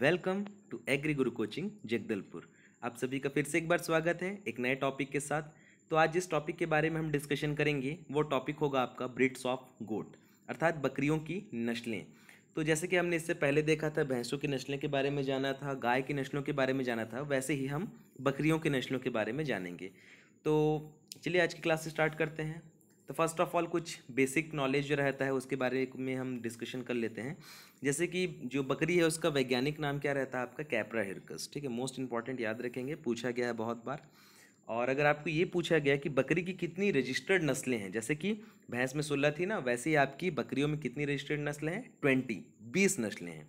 welcome to agri Guru coaching Jagdalpur आप सभी का फिर से एक बार स्वागत है एक नए टॉपिक के साथ तो आज जिस टॉपिक के बारे में हम डिस्कशन करेंगे वो टॉपिक होगा आपका ब्रिड्स ऑफ गोट अर्थात बकरियों की नस्लें तो जैसे कि हमने इससे पहले देखा था भैंसों की नस्लें के बारे में जाना था गाय की नस्लों के बारे में जाना था वैसे ही हम बकरियों की नस्लों के बारे में जानेंगे तो चलिए आज की क्लास स्टार्ट करते हैं तो फर्स्ट ऑफ ऑल कुछ बेसिक नॉलेज जो रहता है उसके बारे में हम डिस्कशन कर लेते हैं जैसे कि जो बकरी है उसका वैज्ञानिक नाम क्या रहता है आपका कैपरा हिरकस ठीक है मोस्ट इंपॉर्टेंट याद रखेंगे पूछा गया है बहुत बार और अगर आपको ये पूछा गया कि बकरी की कितनी रजिस्टर्ड नस्लें हैं जैसे कि भैंस में सोलह थी ना वैसे ही आपकी बकरियों में कितनी रजिस्टर्ड नस्लें हैं ट्वेंटी बीस नस्लें हैं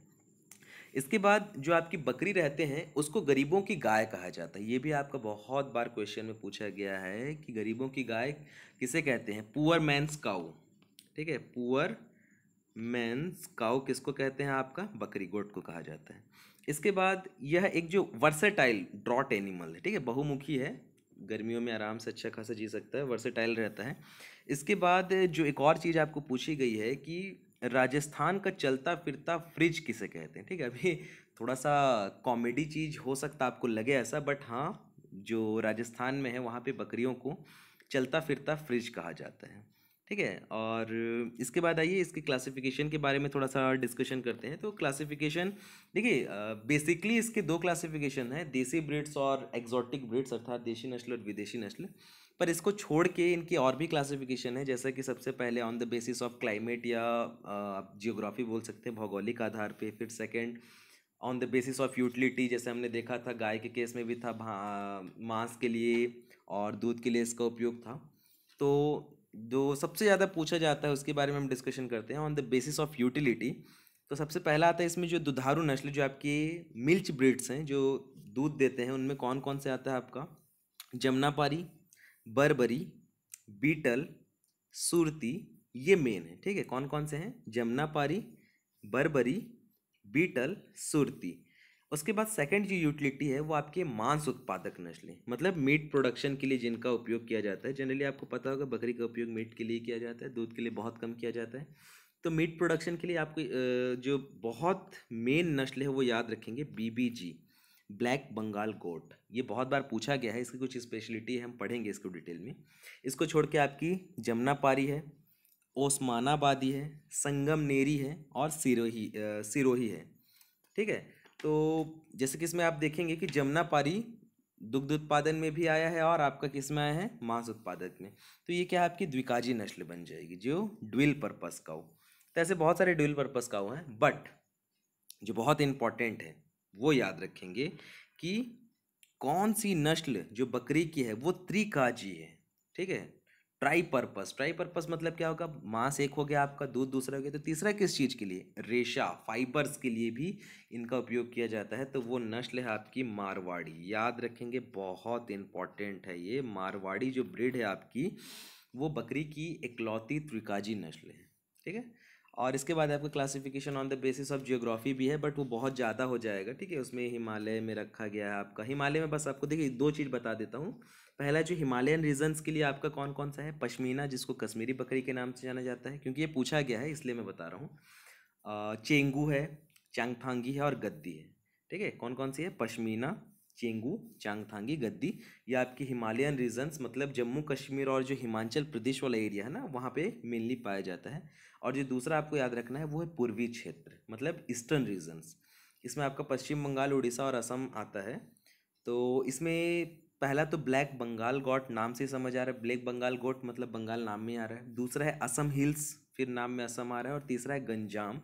इसके बाद जो आपकी बकरी रहते हैं उसको गरीबों की गाय कहा जाता है ये भी आपका बहुत बार क्वेश्चन में पूछा गया है कि गरीबों की गाय किसे कहते हैं पुअर मैंस काऊ ठीक है पुअर मैंस काउ किसको कहते हैं आपका बकरी गोट को कहा जाता है इसके बाद यह एक जो वर्सेटाइल ड्रॉट एनिमल है ठीक है बहुमुखी है गर्मियों में आराम से अच्छा खासा जी सकता है वर्सेटाइल रहता है इसके बाद जो एक और चीज़ आपको पूछी गई है कि राजस्थान का चलता फिरता फ्रिज किसे कहते हैं ठीक है अभी थोड़ा सा कॉमेडी चीज़ हो सकता आपको लगे ऐसा बट हाँ जो राजस्थान में है वहाँ पे बकरियों को चलता फिरता फ्रिज कहा जाता है ठीक है और इसके बाद आइए इसके क्लासिफिकेशन के बारे में थोड़ा सा डिस्कशन करते हैं तो क्लासिफिकेशन देखिए बेसिकली इसके दो क्लासिफिकेशन है देसी ब्रिड्स और एक्जॉटिक ब्रिड्स अर्थात देशी नस्ल और विदेशी नस्ल पर इसको छोड़ के इनकी और भी क्लासिफिकेशन है जैसा कि सबसे पहले on the basis of climate या आप जियोग्राफी बोल सकते हैं भौगोलिक आधार पे फिर second on the basis of utility जैसे हमने देखा था गाय के केस में भी था मांस के लिए और दूध के लिए इसका उपयोग था तो जो सबसे ज़्यादा पूछा जाता है उसके बारे में हम डिस्कशन करते हैं on the basis of utility तो सबसे पहला आता है इसमें जो दुधारू नस्ल जो आपकी मिल्च ब्रिड्स हैं जो दूध देते हैं उनमें कौन कौन से आता है आपका जमुनापारी बर्बरी बीटल सुरती ये मेन है ठीक है कौन कौन से हैं जमुनापारी बर्बरी बीटल सुरती उसके बाद सेकंड जो यूटिलिटी है वो आपके मांस उत्पादक नस्लें मतलब मीट प्रोडक्शन के लिए जिनका उपयोग किया जाता है जनरली आपको पता होगा बकरी का उपयोग मीट के लिए किया जाता है दूध के लिए बहुत कम किया जाता है तो मीट प्रोडक्शन के लिए आपको जो बहुत मेन नस्ल है वो याद रखेंगे बीबीजी ब्लैक बंगाल गोट ये बहुत बार पूछा गया है इसकी कुछ स्पेशलिटी है हम पढ़ेंगे इसको डिटेल में इसको छोड़ के आपकी जमुना पारी है ओस्मानाबादी है संगम नेरी है और सिरोही सिरोही है ठीक है तो जैसे कि इसमें आप देखेंगे कि जमुना पारी दुग्ध उत्पादन में भी आया है और आपका किस में आया है मांस उत्पादक में तो ये क्या आपकी द्विकाजी नस्ल बन जाएगी जो ड्विल पर्पस काऊ तो ऐसे बहुत सारे ड्विल पर्पस काऊ हैं बट जो बहुत इंपॉर्टेंट है वो याद रखेंगे कि कौन सी नस्ल जो बकरी की है वो त्रिकाजी है ठीक है ट्राई पर्पस ट्राई पर्पस मतलब क्या होगा मांस एक हो गया आपका दूध दूसरा हो गया तो तीसरा किस चीज़ के लिए रेशा फाइबर्स के लिए भी इनका उपयोग किया जाता है तो वो नस्ल है आपकी मारवाड़ी याद रखेंगे बहुत इंपॉर्टेंट है ये मारवाड़ी जो ब्रीड है आपकी वो बकरी की इकलौती त्रिकाजी नस्ल है ठीक है और इसके बाद आपका classification on the basis of geography भी है बट वो बहुत ज़्यादा हो जाएगा ठीक है उसमें हिमालय में रखा गया है आपका हिमालय में बस आपको देखिए दो चीज़ बता देता हूँ पहला जो हिमालयन रीजन्स के लिए आपका कौन कौन सा है पश्मीना जिसको कश्मीरी बकरी के नाम से जाना जाता है क्योंकि ये पूछा गया है इसलिए मैं बता रहा हूँ चेंगू है चांगथांगी है और गद्दी है ठीक है कौन कौन सी है पश्मीना चेंगू चांगथांगी गद्दी या आपकी हिमालयन रीजन्स मतलब जम्मू कश्मीर और जो हिमाचल प्रदेश वाला एरिया है ना वहाँ पे मेनली पाया जाता है और जो दूसरा आपको याद रखना है वो है पूर्वी क्षेत्र मतलब ईस्टर्न रीजन्स इसमें आपका पश्चिम बंगाल उड़ीसा और असम आता है तो इसमें पहला तो ब्लैक बंगाल गोट नाम से समझ आ रहा है ब्लैक बंगाल गोट मतलब बंगाल नाम में आ रहा है दूसरा है असम हिल्स फिर नाम में असम आ रहा है और तीसरा है गंजाम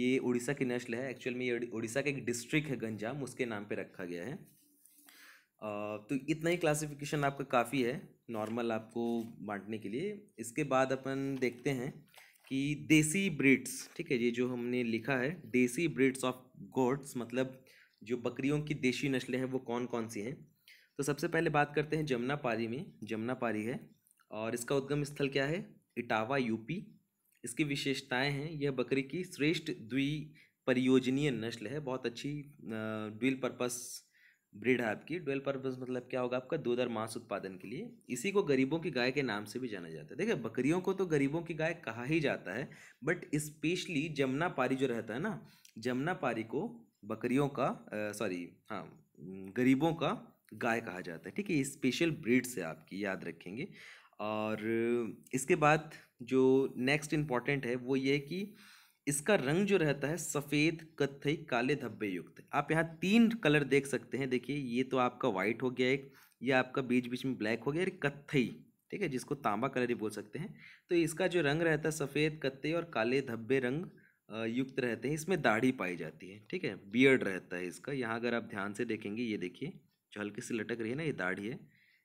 ये उड़ीसा की नस्ल है एक्चुअल में ये उड़ीसा का एक डिस्ट्रिक्ट है गंजाम उसके नाम पर रखा गया है तो इतना ही क्लासिफिकेशन आपका काफ़ी है नॉर्मल आपको बांटने के लिए इसके बाद अपन देखते हैं कि देसी ब्रिड्स ठीक है ये जो हमने लिखा है देसी ब्रिड्स ऑफ गोड्स मतलब जो बकरियों की देशी नस्लें हैं वो कौन कौन सी हैं तो सबसे पहले बात करते हैं जमुना पारी में जमुना पारी है और इसका उद्गम स्थल क्या है इटावा यूपी इसकी विशेषताएं हैं यह बकरी की श्रेष्ठ द्वि परियोजनीय नस्ल है बहुत अच्छी ड्विल पर्पस ब्रीड है आपकी डुअल पर्पज मतलब क्या होगा आपका दो दर मांस उत्पादन के लिए इसी को गरीबों की गाय के नाम से भी जाना जाता है देखिए बकरियों को तो गरीबों की गाय कहा ही जाता है बट स्पेशली जमुना पारी जो रहता है ना जमुना पारी को बकरियों का सॉरी हाँ गरीबों का गाय कहा जाता है ठीक है ये स्पेशल ब्रीड से आपकी याद रखेंगे और इसके बाद जो नेक्स्ट इम्पॉर्टेंट है वो ये कि इसका रंग जो रहता है सफ़ेद कत्थई काले धब्बे युक्त आप यहाँ तीन कलर देख सकते हैं देखिए ये तो आपका वाइट हो गया एक ये आपका बीच बीच में ब्लैक हो गया एक कत्थई ठीक है जिसको तांबा कलर ही बोल सकते हैं तो इसका जो रंग रहता है सफ़ेद कत्थई और काले धब्बे रंग युक्त रहते हैं इसमें दाढ़ी पाई जाती है ठीक है बियर्ड रहता है इसका यहाँ अगर आप ध्यान से देखेंगे ये देखिए जो हल्की सी लटक रही है ना ये दाढ़ी है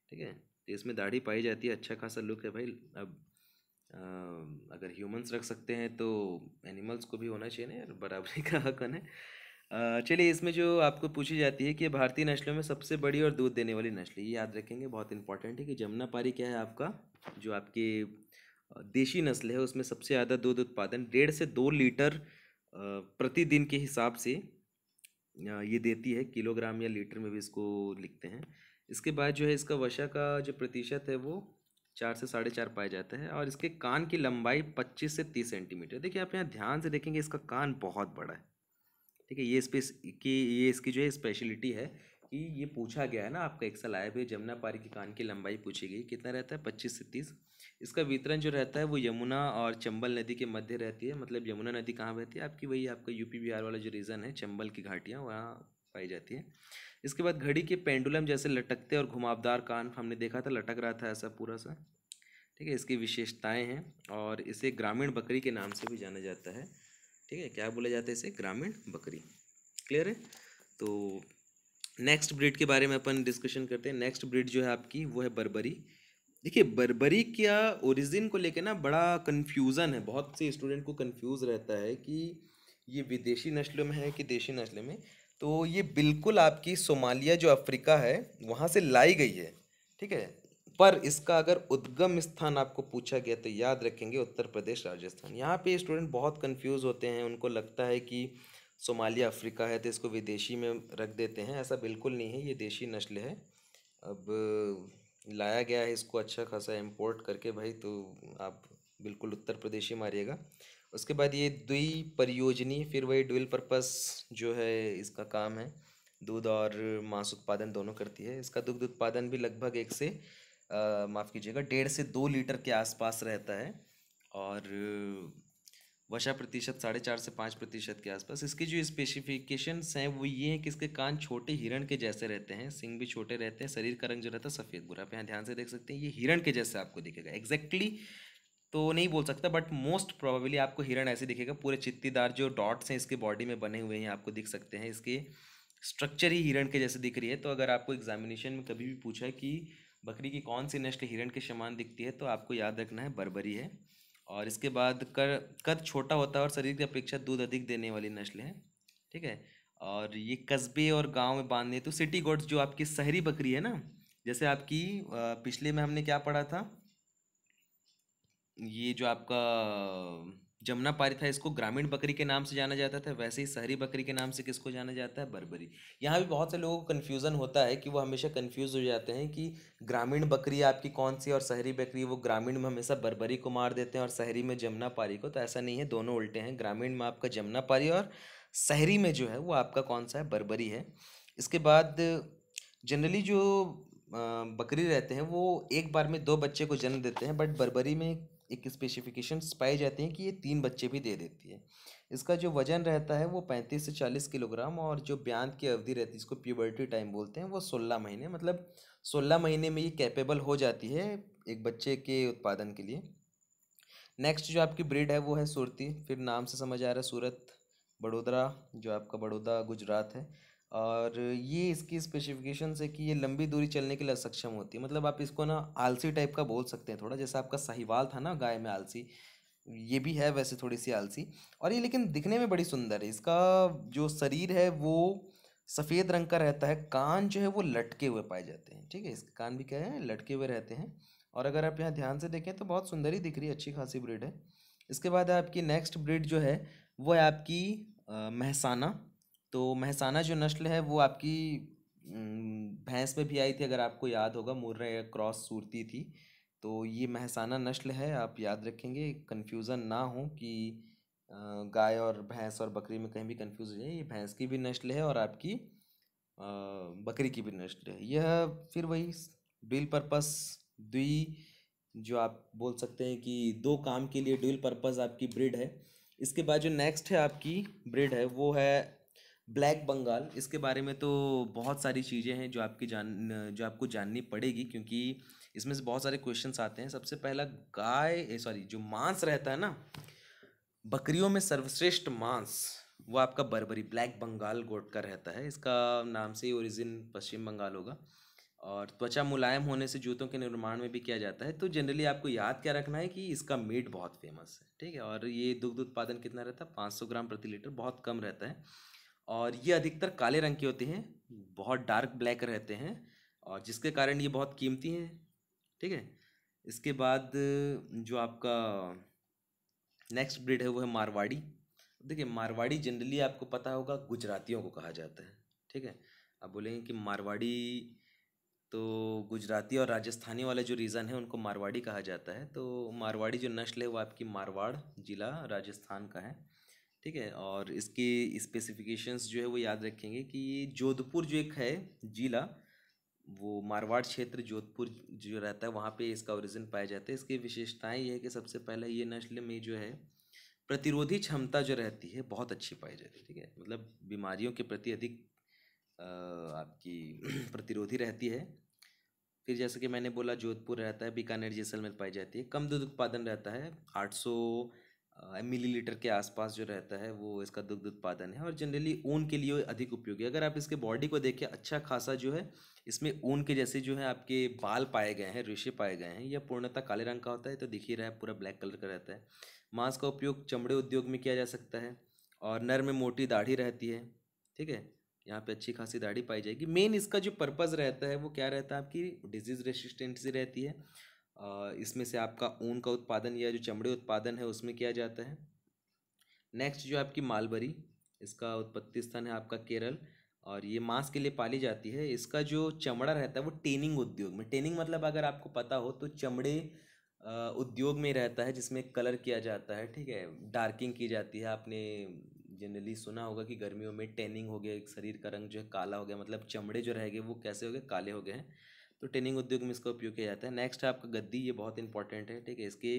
ठीक है तो इसमें दाढ़ी पाई जाती है अच्छा खासा लुक है भाई अब अगर ह्यूमंस रख सकते हैं तो एनिमल्स को भी होना चाहिए ना यार बराबरी का हक है चलिए इसमें जो आपको पूछी जाती है कि भारतीय नस्लों में सबसे बड़ी और दूध देने वाली नस्ल ये याद रखेंगे बहुत इंपॉर्टेंट है कि जमुना पारी क्या है आपका जो आपकी देशी नस्ल है उसमें सबसे ज़्यादा दूध उत्पादन डेढ़ से दो लीटर प्रतिदिन के हिसाब से ये देती है किलोग्राम या लीटर में भी इसको लिखते हैं इसके बाद जो है इसका वशा का जो प्रतिशत है वो चार से साढ़े चार पाए जाते हैं और इसके कान की लंबाई पच्चीस से तीस सेंटीमीटर देखिए आप यहाँ ध्यान से देखेंगे इसका कान बहुत बड़ा है ठीक है ये स्पेस की ये इसकी जो है स्पेशलिटी है कि ये पूछा गया है ना आपका एक साल आया हुए जमुना पारी की कान की लंबाई पूछी गई कितना रहता है पच्चीस से तीस इसका वितरण जो रहता है वो यमुना और चंबल नदी के मध्य रहती है मतलब यमुना नदी कहाँ बहती है आपकी वही आपका यूपी बिहार वाला जो रीजन है चंबल की घाटियाँ वहाँ पाई जाती है इसके बाद घड़ी के पेंडुलम जैसे लटकते और घुमावदार कान हमने देखा था लटक रहा था ऐसा पूरा सा ठीक है इसकी विशेषताएं हैं और इसे ग्रामीण बकरी के नाम से भी जाना जाता है ठीक है क्या बोला जाता है इसे ग्रामीण बकरी क्लियर है तो नेक्स्ट ब्रिड के बारे में अपन डिस्कशन करते हैं नेक्स्ट ब्रिड जो है आपकी वो है बर्बरी देखिए बर्बरी क्या ओरिजिन को लेकर ना बड़ा कन्फ्यूज़न है बहुत से स्टूडेंट को कन्फ्यूज़ रहता है कि ये विदेशी नस्लों में है कि देशी नस्लों में तो ये बिल्कुल आपकी सोमालिया जो अफ्रीका है वहाँ से लाई गई है ठीक है पर इसका अगर उद्गम स्थान आपको पूछा गया तो याद रखेंगे उत्तर प्रदेश राजस्थान यहाँ पे स्टूडेंट बहुत कंफ्यूज होते हैं उनको लगता है कि सोमालिया अफ्रीका है तो इसको विदेशी में रख देते हैं ऐसा बिल्कुल नहीं है ये देशी नस्ल है अब लाया गया है इसको अच्छा खासा इम्पोर्ट करके भाई तो आप बिल्कुल उत्तर प्रदेश ही मारिएगा उसके बाद ये दुई परियोजनी फिर वही डुअल पर्पस जो है इसका काम है दूध और मांस उत्पादन दोनों करती है इसका दुग्ध उत्पादन भी लगभग एक से माफ़ कीजिएगा डेढ़ से दो लीटर के आसपास रहता है और वशा प्रतिशत साढ़े चार से पाँच प्रतिशत के आसपास इसकी जो स्पेसिफिकेशंस हैं वो ये हैं कि इसके कान छोटे हिरण के जैसे रहते हैं सिंग भी छोटे रहते हैं शरीर का रंग जो रहता है सफ़ेद बुरा आप यहाँ ध्यान से देख सकते हैं ये हिरण के जैसे आपको दिखेगा एग्जैक्टली तो नहीं बोल सकता बट मोस्ट प्रोबेबली आपको हिरण ऐसे दिखेगा पूरे चित्तीदार जो डॉट्स हैं इसके बॉडी में बने हुए हैं आपको दिख सकते हैं इसके स्ट्रक्चर ही हिरण के जैसे दिख रही है तो अगर आपको एग्जामिनेशन में कभी भी पूछा कि बकरी की कौन सी नस्ल हिरण के समान दिखती है तो आपको याद रखना है बरबरी है और इसके बाद कर कद छोटा होता है और शरीर की अपेक्षा दूध अधिक देने वाली नस्ल है ठीक है और ये कस्बे और गांव में बांधने तो सिटी गोड्स जो आपकी शहरी बकरी है ना जैसे आपकी पिछले में हमने क्या पढ़ा था ये जो आपका जमुना पारी था इसको ग्रामीण बकरी के नाम से जाना जाता था वैसे ही शहरी बकरी के नाम से किसको जाना जाता है बरबरी यहाँ भी बहुत से लोगों को कन्फ्यूज़न होता है कि वो हमेशा कन्फ्यूज़ हो जाते हैं कि ग्रामीण बकरी आपकी कौन सी और शहरी बकरी वो ग्रामीण में हमेशा बरबरी को मार देते हैं और शहरी में जमुना पारी को तो ऐसा नहीं है दोनों उल्टे हैं ग्रामीण में आपका जमुना पारी और शहरी में जो है वो आपका कौन सा है बरबरी है इसके बाद जनरली जो बकरी रहते हैं वो एक बार में दो बच्चे को जन्म देते हैं बट बरबरी में एक स्पेसिफिकेशन पाई जाती हैं कि ये तीन बच्चे भी दे देती है इसका जो वजन रहता है वो पैंतीस से चालीस किलोग्राम और जो ब्यांत की अवधि रहती है इसको प्यूबर्टी टाइम बोलते हैं वो सोलह महीने मतलब सोलह महीने में ये कैपेबल हो जाती है एक बच्चे के उत्पादन के लिए नेक्स्ट जो आपकी ब्रीड है वो है सूरती फिर नाम से समझ आ रहा है सूरत बड़ोदरा जो आपका बड़ौदा गुजरात है और ये इसकी स्पेसिफिकेशन है कि ये लंबी दूरी चलने के लिए सक्षम होती है मतलब आप इसको ना आलसी टाइप का बोल सकते हैं थोड़ा जैसा आपका साहिवाल था ना गाय में आलसी ये भी है वैसे थोड़ी सी आलसी और ये लेकिन दिखने में बड़ी सुंदर है इसका जो शरीर है वो सफ़ेद रंग का रहता है कान जो है वो लटके हुए पाए जाते हैं ठीक है इसके कान भी क्या है लटके हुए रहते हैं और अगर आप यहाँ ध्यान से देखें तो बहुत सुंदर ही दिख रही है अच्छी खासी ब्रिड है इसके बाद आपकी नेक्स्ट ब्रिड जो है वो है आपकी महसाना तो महसाना जो नस्ल है वो आपकी भैंस में भी आई थी अगर आपको याद होगा मुर्रे क्रॉस सूरती थी तो ये महसाना नस्ल है आप याद रखेंगे कन्फ्यूज़न ना हो कि गाय और भैंस और बकरी में कहीं भी कन्फ्यूज हो जाए ये भैंस की भी नस्ल है और आपकी बकरी की भी नस्ल है यह फिर वही ड्यूल पर्पस दुई जो आप बोल सकते हैं कि दो काम के लिए ड्यूल पर्पस आपकी ब्रिड है इसके बाद जो नेक्स्ट है आपकी ब्रिड है वो है ब्लैक बंगाल इसके बारे में तो बहुत सारी चीज़ें हैं जो आपकी जान जो आपको जाननी पड़ेगी क्योंकि इसमें से बहुत सारे क्वेश्चन आते हैं सबसे पहला गाय सॉरी जो मांस रहता है ना बकरियों में सर्वश्रेष्ठ मांस वो आपका बरबरी ब्लैक बंगाल गोट का रहता है इसका नाम से ही ओरिजिन पश्चिम बंगाल होगा और त्वचा मुलायम होने से जूतों के निर्माण में भी किया जाता है तो जनरली आपको याद क्या रखना है कि इसका मीट बहुत फेमस है ठीक है और ये दुग्ध उत्पादन कितना रहता है पाँच सौ ग्राम प्रति लीटर बहुत कम रहता है और ये अधिकतर काले रंग के होते हैं बहुत डार्क ब्लैक रहते हैं और जिसके कारण ये बहुत कीमती हैं ठीक है इसके बाद जो आपका नेक्स्ट ब्रीड है वो है मारवाड़ी देखिए मारवाड़ी जनरली आपको पता होगा गुजरातियों को कहा जाता है ठीक है अब बोलेंगे कि मारवाड़ी तो गुजराती और राजस्थानी वाले जो रीज़न है उनको मारवाड़ी कहा जाता है तो मारवाड़ी जो नस्ल है वो आपकी मारवाड़ ज़िला राजस्थान का है ठीक है और इसके स्पेसिफिकेशंस जो है वो याद रखेंगे कि ये जोधपुर जो एक है जिला वो मारवाड़ क्षेत्र जोधपुर जो रहता है वहाँ पे इसका ओरिजिन पाया जाता है इसकी विशेषताएं ये है कि सबसे पहले ये नस्ल में जो है प्रतिरोधी क्षमता जो रहती है बहुत अच्छी पाई जाती है ठीक है मतलब बीमारियों के प्रति अधिक आपकी प्रतिरोधी रहती है फिर जैसे कि मैंने बोला जोधपुर रहता है बीकानेर जैसलमेर पाई जाती है कम दूध उत्पादन रहता है आठ मिलीलीटर के आसपास जो रहता है वो इसका दुग्ध उत्पादन है और जनरली ऊन के लिए अधिक उपयोगी है अगर आप इसके बॉडी को देखें अच्छा खासा जो है इसमें ऊन के जैसे जो है आपके बाल पाए गए हैं रेशे पाए गए हैं यह पूर्णतः काले रंग का होता है तो दिख ही रहा है पूरा ब्लैक कलर का रहता है मांस का उपयोग चमड़े उद्योग में किया जा सकता है और नर में मोटी दाढ़ी रहती है ठीक है यहाँ पे अच्छी खासी दाढ़ी पाई जाएगी मेन इसका जो पर्पज़ रहता है वो क्या रहता है आपकी डिजीज़ रेसिस्टेंसी रहती है इसमें से आपका ऊन का उत्पादन या जो चमड़े उत्पादन है उसमें किया जाता है नेक्स्ट जो आपकी मालबरी इसका उत्पत्ति स्थान है आपका केरल और ये मांस के लिए पाली जाती है इसका जो चमड़ा रहता है वो टेनिंग उद्योग में टेनिंग मतलब अगर आपको पता हो तो चमड़े उद्योग में रहता है जिसमें कलर किया जाता है ठीक है डार्किंग की जाती है आपने जनरली सुना होगा कि गर्मियों में टेनिंग हो गया एक शरीर का रंग जो है काला हो गया मतलब चमड़े जो रह गए वो कैसे हो गए काले हो गए हैं तो ट्रेनिंग उद्योग में इसका उपयोग किया जाता है नेक्स्ट है आपका गद्दी ये बहुत इंपॉर्टेंट है ठीक है इसके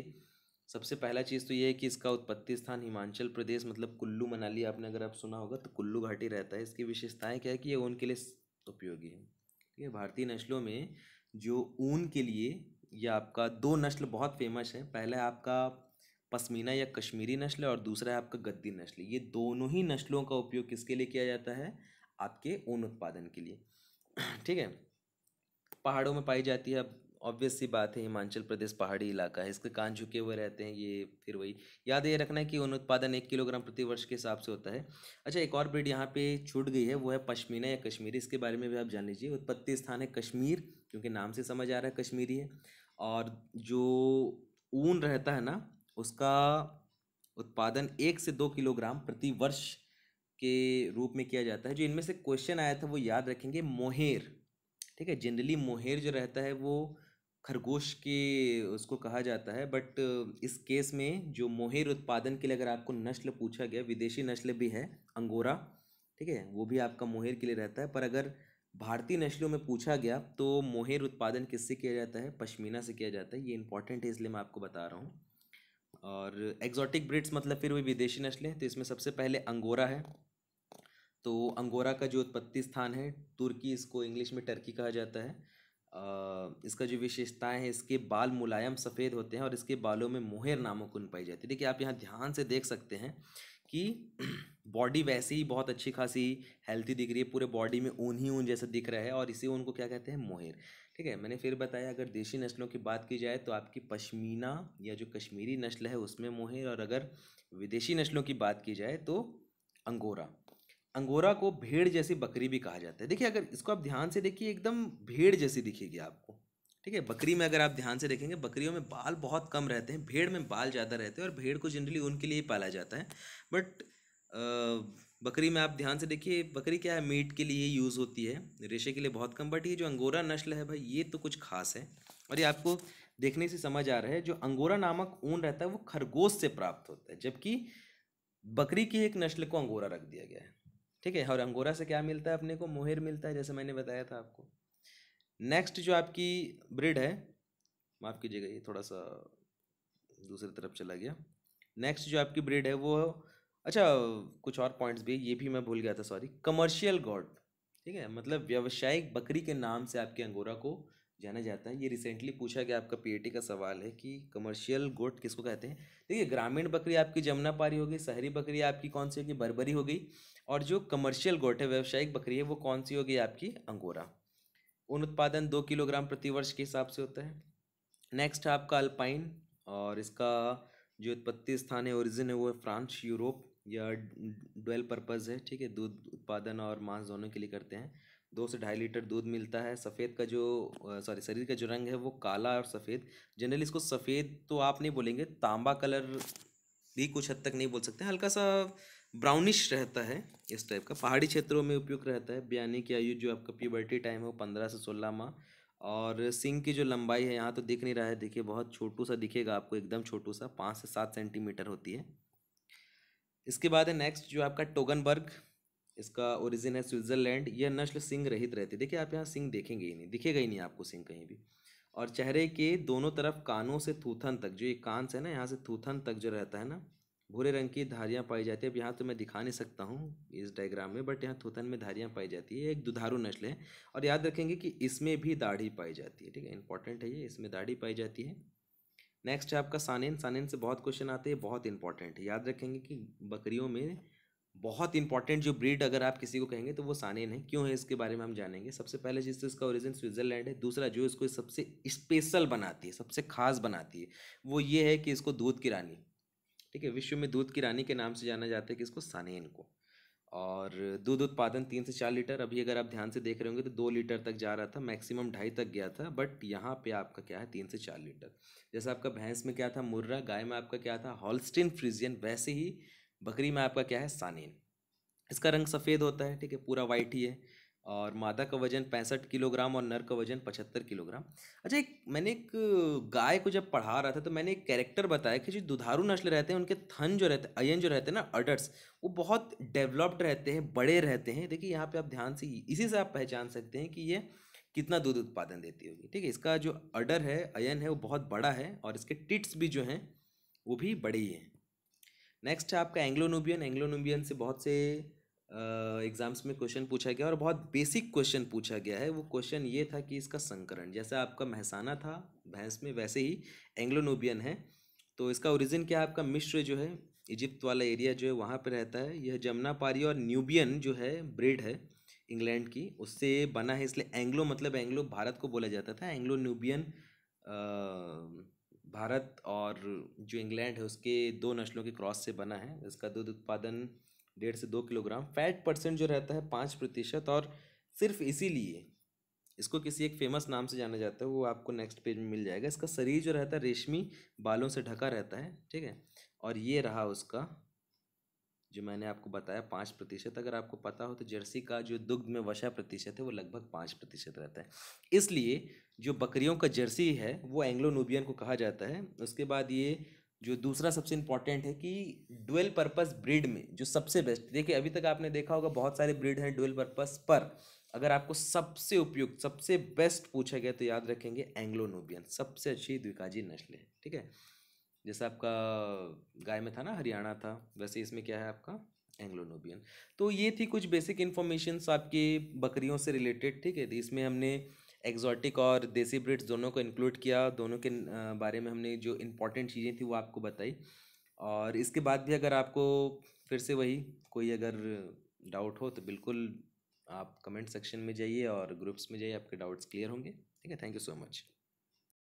सबसे पहला चीज़ तो ये है कि इसका उत्पत्ति स्थान हिमाचल प्रदेश मतलब कुल्लू मनाली आपने अगर आप सुना होगा तो कुल्लू घाटी रहता है इसकी विशेषताएँ क्या है कि ये ऊन के लिए उपयोगी है ठीक है भारतीय नस्लों में जो ऊन के लिए यह आपका दो नस्ल बहुत फेमस है पहला आपका पश्मीना या कश्मीरी नस्ल और दूसरा है आपका गद्दी नस्ल ये दोनों ही नस्लों का उपयोग किसके लिए किया जाता है आपके ऊन उत्पादन के लिए ठीक है पहाड़ों में पाई जाती है अब ऑब्वियस सी बात है हिमाचल प्रदेश पहाड़ी इलाका है इसके कान झुके हुए रहते हैं ये फिर वही याद ये रखना है कि उन उत्पादन एक किलोग्राम प्रति वर्ष के हिसाब से होता है अच्छा एक और ब्रीड यहाँ पे छूट गई है वो है पश्मीना या कश्मीरी इसके बारे में भी आप जान लीजिए उत्पत्ति स्थान है कश्मीर क्योंकि नाम से समझ आ रहा है कश्मीरी है और जो ऊन रहता है ना उसका उत्पादन एक से दो किलोग्राम प्रति वर्ष के रूप में किया जाता है जो इनमें से क्वेश्चन आया था वो याद रखेंगे मोहेर ठीक है जनरली मोहेर जो रहता है वो खरगोश के उसको कहा जाता है बट इस केस में जो मोहेर उत्पादन के लिए अगर आपको नस्ल पूछा गया विदेशी नस्ल भी है अंगोरा ठीक है वो भी आपका मोहेर के लिए रहता है पर अगर भारतीय नस्लों में पूछा गया तो मोहेर उत्पादन किससे किया जाता है पश्मीना से किया जाता है ये इंपॉर्टेंट है इसलिए मैं आपको बता रहा हूँ और एग्जॉटिक ब्रिड्स मतलब फिर वही विदेशी नस्लें तो इसमें सबसे पहले अंगोरा है तो अंगोरा का जो उत्पत्ति स्थान है तुर्की इसको इंग्लिश में टर्की कहा जाता है इसका जो विशेषताएं हैं इसके बाल मुलायम सफ़ेद होते हैं और इसके बालों में मोहर नामक उन पाई जाती है देखिए आप यहाँ ध्यान से देख सकते हैं कि बॉडी वैसे ही बहुत अच्छी खासी हेल्थी दिख रही है पूरे बॉडी में ऊन ही ऊन जैसा दिख रहा है और इसी ऊन को क्या कहते हैं मोहर ठीक है मैंने फिर बताया अगर देशी नस्लों की बात की जाए तो आपकी पश्मीना या जो कश्मीरी नस्ल है उसमें मोहर और अगर विदेशी नस्लों की बात की जाए तो अंगोरा अंगोरा को भेड़ जैसी बकरी भी कहा जाता है देखिए अगर इसको आप ध्यान से देखिए एकदम भेड़ जैसी दिखेगी आपको ठीक है बकरी में अगर आप ध्यान से देखेंगे बकरियों में बाल बहुत कम रहते हैं भेड़ में बाल ज़्यादा रहते हैं और भेड़ को जनरली उनके लिए ही पाला जाता है बट बकरी में आप ध्यान से देखिए बकरी क्या है मीट के लिए यूज़ होती है रेशे के लिए बहुत कम बट ये जो अंगोरा नस्ल है भाई ये तो कुछ खास है और ये आपको देखने से समझ आ रहा है जो अंगोरा नामक ऊन रहता है वो खरगोश से प्राप्त होता है जबकि बकरी की एक नस्ल को अंगोरा रख दिया गया है ठीक है और अंगोरा से क्या मिलता है अपने को मोहेर मिलता है जैसे मैंने बताया था आपको नेक्स्ट जो आपकी ब्रिड है माफ़ कीजिएगा ये थोड़ा सा दूसरी तरफ चला गया नेक्स्ट जो आपकी ब्रिड है वो अच्छा कुछ और पॉइंट्स भी ये भी मैं भूल गया था सॉरी कमर्शियल गॉड ठीक है मतलब व्यावसायिक बकरी के नाम से आपके अंगोरा को जाना जाता है ये रिसेंटली पूछा गया आपका पीएटी का सवाल है कि कमर्शियल गोट किसको कहते हैं देखिए ग्रामीण बकरी आपकी जमुना पारी हो गई शहरी बकरी आपकी कौन सी होगी बरबरी हो गई और जो कमर्शियल गोट है व्यावसायिक बकरी है वो कौन सी होगी आपकी अंगोरा उन उत्पादन दो किलोग्राम प्रतिवर्ष के हिसाब से होता है नेक्स्ट है आपका अल्पाइन और इसका जो उत्पत्ति स्थान है ओरिजिन है वो है फ्रांस यूरोप या डुअल पर्पज़ है ठीक है दूध उत्पादन और मांस दोनों के लिए करते हैं दो से ढाई लीटर दूध मिलता है सफ़ेद का जो सॉरी शरीर का जो रंग है वो काला और सफ़ेद जनरली इसको सफ़ेद तो आप नहीं बोलेंगे तांबा कलर भी कुछ हद तक नहीं बोल सकते हल्का सा ब्राउनिश रहता है इस टाइप का पहाड़ी क्षेत्रों में उपयुक्त रहता है बयानी की आयु जो आपका प्यूबर्टी टाइम है वो पंद्रह से सोलह माह और सिंह की जो लंबाई है यहाँ तो दिख नहीं रहा है देखिए बहुत छोटू सा दिखेगा आपको एकदम छोटू सा पाँच से सात सेंटीमीटर होती है इसके बाद है नेक्स्ट जो आपका टोगनबर्ग इसका ओरिजिन है स्विट्ज़रलैंड यह नस्ल सिंह रहित रहती है देखिए आप यहाँ सिंह देखेंगे ही नहीं दिखेगा ही नहीं आपको सिंह कहीं भी और चेहरे के दोनों तरफ कानों से थूथन तक जो ये कान से ना यहाँ से थूथन तक जो रहता है ना भूरे रंग की धारियाँ पाई जाती है अब यहाँ तो मैं दिखा नहीं सकता हूँ इस डायग्राम में बट यहाँ थूथन में धारियाँ पाई जाती है एक दुधारू नस्ल है और याद रखेंगे कि इसमें भी दाढ़ी पाई जाती है ठीक है इंपॉर्टेंट है ये इसमें दाढ़ी पाई जाती है नेक्स्ट है आपका सानेन सानेन से बहुत क्वेश्चन आते हैं बहुत इंपॉर्टेंट है याद रखेंगे कि बकरियों में बहुत इंपॉर्टेंट जो ब्रीड अगर आप किसी को कहेंगे तो वो सानेन है क्यों है इसके बारे में हम जानेंगे सबसे पहले जिससे इसका ओरिजिन स्विट्जरलैंड है दूसरा जो इसको सबसे स्पेशल बनाती है सबसे खास बनाती है वो ये है कि इसको दूध की रानी ठीक है विश्व में दूध की रानी के नाम से जाना जाता है कि इसको सानेन को और दूध उत्पादन तीन से चार लीटर अभी अगर आप ध्यान से देख रहे होंगे तो दो लीटर तक जा रहा था मैक्सिमम ढाई तक गया था बट यहाँ पे आपका क्या है तीन से चार लीटर जैसा आपका भैंस में क्या था मुर्रा गाय में आपका क्या था हॉलस्टिन फ्रीजियन वैसे ही बकरी में आपका क्या है सानिन इसका रंग सफ़ेद होता है ठीक है पूरा वाइट ही है और मादा का वजन पैंसठ किलोग्राम और नर का वजन पचहत्तर किलोग्राम अच्छा एक मैंने एक गाय को जब पढ़ा रहा था तो मैंने एक कैरेक्टर बताया कि जो दुधारू नस्ल रहते हैं उनके थन जो रहते अयन जो रहते हैं ना अडर्ट्स वो बहुत डेवलप्ड रहते हैं बड़े रहते हैं देखिए यहाँ पे आप ध्यान से इसी से आप पहचान सकते हैं कि ये कितना दूध उत्पादन देती होगी ठीक है इसका जो अडर है अयन है वो बहुत बड़ा है और इसके टिट्स भी जो हैं वो भी बड़े ही हैं नेक्स्ट है आपका एंग्लो नूबियन एंग्लो नूबियन से बहुत से एग्जाम्स में क्वेश्चन पूछा गया और बहुत बेसिक क्वेश्चन पूछा गया है वो क्वेश्चन ये था कि इसका संकरण जैसा आपका महसाना था भैंस में वैसे ही एंग्लो नूबियन है तो इसका ओरिजिन क्या है आपका मिश्र जो है इजिप्ट वाला एरिया जो है वहाँ पर रहता है यह जमुना पारी और न्यूबियन जो है ब्रिड है इंग्लैंड की उससे बना है इसलिए एंग्लो मतलब एंग्लो भारत को बोला जाता था एंग्लो न्यूबियन भारत और जो इंग्लैंड है उसके दो नस्लों के क्रॉस से बना है इसका दूध उत्पादन डेढ़ से दो किलोग्राम फैट परसेंट जो रहता है पाँच प्रतिशत और सिर्फ इसीलिए इसको किसी एक फेमस नाम से जाना जाता है वो आपको नेक्स्ट पेज में मिल जाएगा इसका शरीर जो रहता है रेशमी बालों से ढका रहता है ठीक है और ये रहा उसका जो मैंने आपको बताया पाँच प्रतिशत अगर आपको पता हो तो जर्सी का जो दुग्ध में वसा प्रतिशत है वो लगभग पाँच प्रतिशत रहता है इसलिए जो बकरियों का जर्सी है वो एंग्लो नूबियन को कहा जाता है उसके बाद ये जो दूसरा सबसे इम्पॉर्टेंट है कि डुअल पर्पस ब्रीड में जो सबसे बेस्ट देखिए अभी तक आपने देखा होगा बहुत सारे ब्रीड हैं डुअल पर्पस पर अगर आपको सबसे उपयुक्त सबसे बेस्ट पूछा गया तो याद रखेंगे एंग्लो नूबियन सबसे अच्छी द्विकाजी नस्ल है ठीक है जैसे आपका गाय में था ना हरियाणा था वैसे इसमें क्या है आपका एंग्लोनोबियन तो ये थी कुछ बेसिक इन्फॉर्मेशंस आपके बकरियों से रिलेटेड ठीक है इसमें हमने एक्जॉटिक और देसी ब्रिड्स दोनों को इंक्लूड किया दोनों के बारे में हमने जो इम्पोर्टेंट चीज़ें थी वो आपको बताई और इसके बाद भी अगर आपको फिर से वही कोई अगर डाउट हो तो बिल्कुल आप कमेंट सेक्शन में जाइए और ग्रुप्स में जाइए आपके डाउट्स क्लियर होंगे ठीक है थैंक यू सो मच